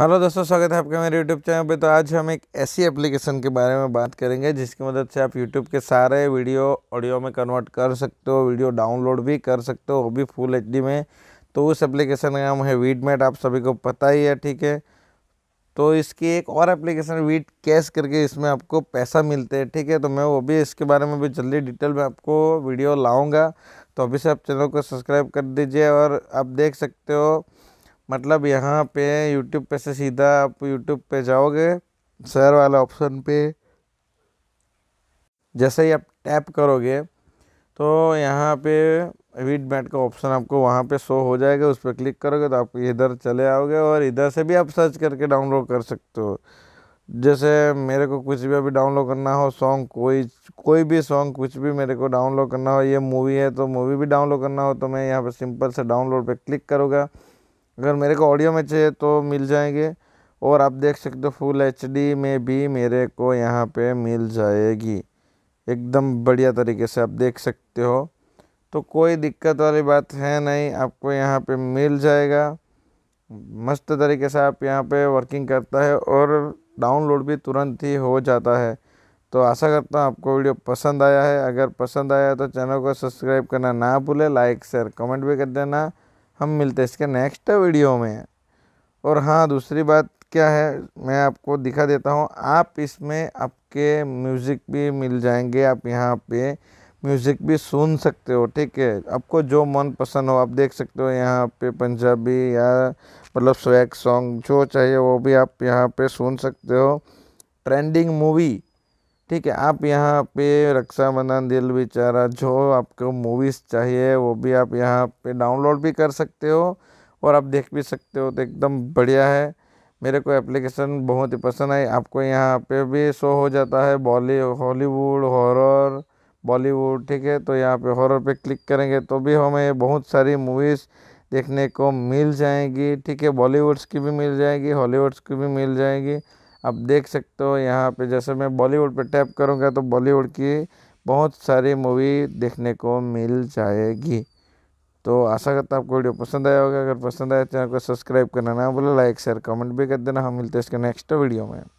hello दोस्तों स्वागत है आपका मेरे यूट्यूब चैनल पे तो आज हम एक ऐसी एप्लीकेशन के बारे में बात करेंगे जिसकी मदद से आप यूट्यूब के सारे वीडियो ऑडियो में कन्वर्ट कर सकते हो वीडियो डाउनलोड भी कर सकते हो वो भी फुल एच में तो उस एप्लीकेशन का नाम है वीडमेट आप सभी को पता ही है ठीक है तो इसकी एक और एप्लीकेशन वीट कैश करके इसमें आपको पैसा मिलते हैं ठीक है तो मैं वो भी इसके बारे में भी जल्दी डिटेल में आपको वीडियो लाऊँगा तो अभी से आप चैनल को सब्सक्राइब कर दीजिए और आप देख सकते हो मतलब यहाँ पे यूट्यूब पे से सीधा आप यूट्यूब पे जाओगे शेयर वाले ऑप्शन पे जैसे ही आप टैप करोगे तो यहाँ पे वीड मैट का ऑप्शन आपको वहाँ पे शो हो जाएगा उस पर क्लिक करोगे तो आप इधर चले आओगे और इधर से भी आप सर्च करके डाउनलोड कर सकते हो जैसे मेरे को कुछ भी अभी डाउनलोड करना हो सॉन्ग कोई कोई भी सॉन्ग कुछ भी मेरे को डाउनलोड करना हो ये मूवी है तो मूवी भी डाउनलोड करना हो तो मैं यहाँ पर सिंपल से डाउनलोड पे क्लिक करूँगा अगर मेरे को ऑडियो में चाहिए तो मिल जाएंगे और आप देख सकते हो फुल एच में भी मेरे को यहाँ पे मिल जाएगी एकदम बढ़िया तरीके से आप देख सकते हो तो कोई दिक्कत वाली बात है नहीं आपको यहाँ पे मिल जाएगा मस्त तरीके से आप यहाँ पे वर्किंग करता है और डाउनलोड भी तुरंत ही हो जाता है तो आशा करता हूँ आपको वीडियो पसंद आया है अगर पसंद आया तो चैनल को सब्सक्राइब करना ना भूलें लाइक शेयर कमेंट भी कर देना हम मिलते हैं इसके नेक्स्ट वीडियो में और हाँ दूसरी बात क्या है मैं आपको दिखा देता हूँ आप इसमें आपके म्यूज़िक भी मिल जाएंगे आप यहाँ पे म्यूज़िक भी सुन सकते हो ठीक है आपको जो मन पसंद हो आप देख सकते हो यहाँ पे पंजाबी या मतलब स्वैग सॉन्ग जो चाहिए वो भी आप यहाँ पे सुन सकते हो ट्रेंडिंग मूवी ठीक है आप यहाँ पे रक्षाबंधन दिल बेचारा जो आपको मूवीज़ चाहिए वो भी आप यहाँ पे डाउनलोड भी कर सकते हो और आप देख भी सकते हो तो एकदम बढ़िया है मेरे को एप्लीकेशन बहुत ही पसंद आई आपको यहाँ पे भी शो हो जाता है बॉली हॉलीवुड हॉरर बॉलीवुड ठीक है तो यहाँ पे हॉरर पे क्लिक करेंगे तो भी हमें बहुत सारी मूवीज़ देखने को मिल जाएंगी ठीक है बॉलीवुड्स की भी मिल जाएगी हॉलीवुड्स की भी मिल जाएगी आप देख सकते हो यहाँ पे जैसे मैं बॉलीवुड पे टैप करूँगा तो बॉलीवुड की बहुत सारी मूवी देखने को मिल जाएगी तो आशा करता आपको वीडियो पसंद आया होगा अगर पसंद आया तो चैनल को सब्सक्राइब करना ना बोले लाइक शेयर कमेंट भी कर देना हम मिलते हैं इसके नेक्स्ट वीडियो में